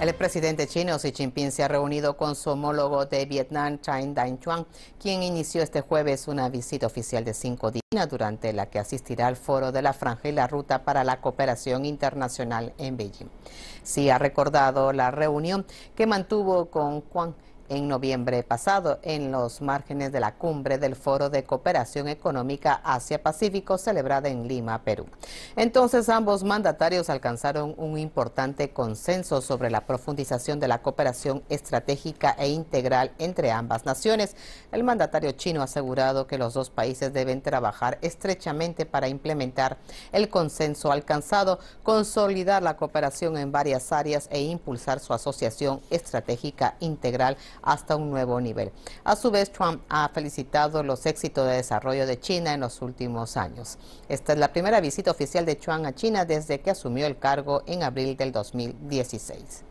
El presidente chino Xi Jinping se ha reunido con su homólogo de Vietnam, Trinh dai chuan quien inició este jueves una visita oficial de cinco días, durante la que asistirá al foro de la Franja y la Ruta para la Cooperación Internacional en Beijing. Xi ha recordado la reunión que mantuvo con Juan en noviembre pasado en los márgenes de la cumbre del Foro de Cooperación Económica Asia-Pacífico celebrada en Lima, Perú. Entonces ambos mandatarios alcanzaron un importante consenso sobre la profundización de la cooperación estratégica e integral entre ambas naciones. El mandatario chino ha asegurado que los dos países deben trabajar estrechamente para implementar el consenso alcanzado, consolidar la cooperación en varias áreas e impulsar su asociación estratégica integral hasta un nuevo nivel. A su vez, Trump ha felicitado los éxitos de desarrollo de China en los últimos años. Esta es la primera visita oficial de Trump a China desde que asumió el cargo en abril del 2016.